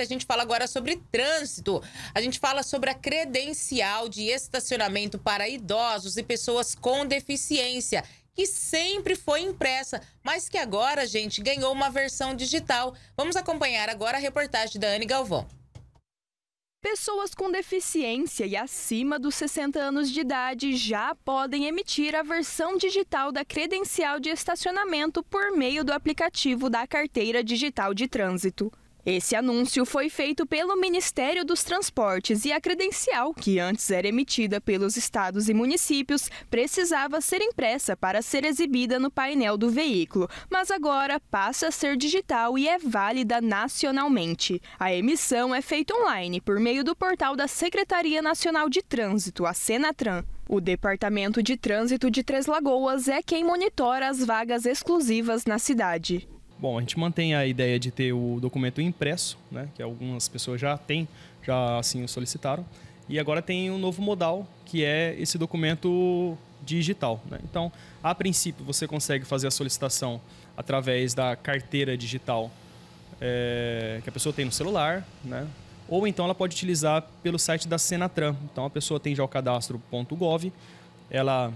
A gente fala agora sobre trânsito. A gente fala sobre a credencial de estacionamento para idosos e pessoas com deficiência, que sempre foi impressa, mas que agora, gente, ganhou uma versão digital. Vamos acompanhar agora a reportagem da Anne Galvão. Pessoas com deficiência e acima dos 60 anos de idade já podem emitir a versão digital da credencial de estacionamento por meio do aplicativo da Carteira Digital de Trânsito. Esse anúncio foi feito pelo Ministério dos Transportes e a credencial, que antes era emitida pelos estados e municípios, precisava ser impressa para ser exibida no painel do veículo, mas agora passa a ser digital e é válida nacionalmente. A emissão é feita online por meio do portal da Secretaria Nacional de Trânsito, a Senatran. O Departamento de Trânsito de Três Lagoas é quem monitora as vagas exclusivas na cidade. Bom, a gente mantém a ideia de ter o documento impresso, né, que algumas pessoas já têm, já assim o solicitaram. E agora tem um novo modal, que é esse documento digital. Né? Então, a princípio, você consegue fazer a solicitação através da carteira digital é, que a pessoa tem no celular, né? ou então ela pode utilizar pelo site da Senatran. Então, a pessoa tem já o cadastro.gov, ela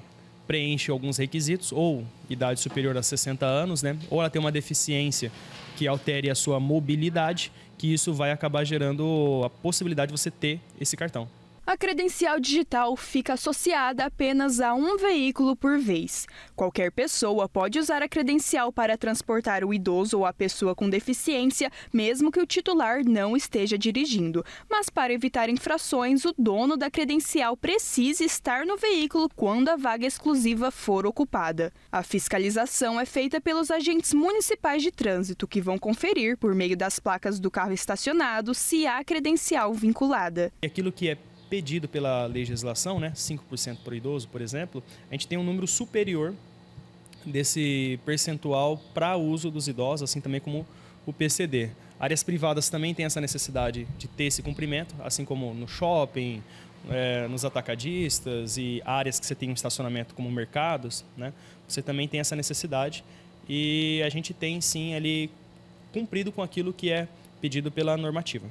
preenche alguns requisitos, ou idade superior a 60 anos, né? Ou ela tem uma deficiência que altere a sua mobilidade, que isso vai acabar gerando a possibilidade de você ter esse cartão a credencial digital fica associada apenas a um veículo por vez. Qualquer pessoa pode usar a credencial para transportar o idoso ou a pessoa com deficiência, mesmo que o titular não esteja dirigindo. Mas para evitar infrações, o dono da credencial precisa estar no veículo quando a vaga exclusiva for ocupada. A fiscalização é feita pelos agentes municipais de trânsito, que vão conferir, por meio das placas do carro estacionado, se há credencial vinculada. Aquilo que é pedido pela legislação, né, 5% para o idoso, por exemplo, a gente tem um número superior desse percentual para uso dos idosos, assim também como o PCD. Áreas privadas também têm essa necessidade de ter esse cumprimento, assim como no shopping, é, nos atacadistas e áreas que você tem um estacionamento como mercados, né? Você também tem essa necessidade e a gente tem sim ali cumprido com aquilo que é pedido pela normativa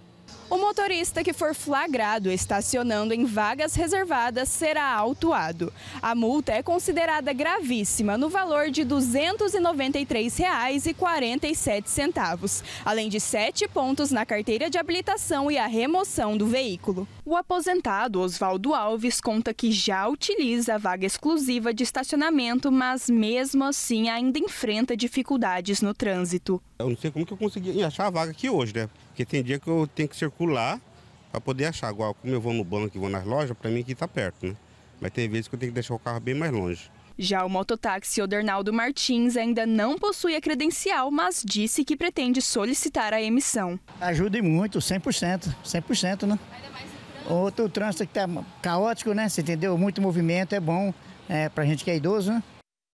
motorista que for flagrado estacionando em vagas reservadas será autuado. A multa é considerada gravíssima no valor de R$ 293,47, além de sete pontos na carteira de habilitação e a remoção do veículo. O aposentado Oswaldo Alves conta que já utiliza a vaga exclusiva de estacionamento, mas mesmo assim ainda enfrenta dificuldades no trânsito. Eu não sei como que eu consegui achar a vaga aqui hoje, né? Porque tem dia que eu tenho que circular para poder achar. Igual como eu vou no banco e vou nas lojas, para mim aqui está perto, né? Mas tem vezes que eu tenho que deixar o carro bem mais longe. Já o mototáxi Odernaldo Martins ainda não possui a credencial, mas disse que pretende solicitar a emissão. Ajuda muito, 100%, 100%, né? Ainda mais o Outro trânsito que está caótico, né? Você entendeu? Muito movimento é bom é, a gente que é idoso, né?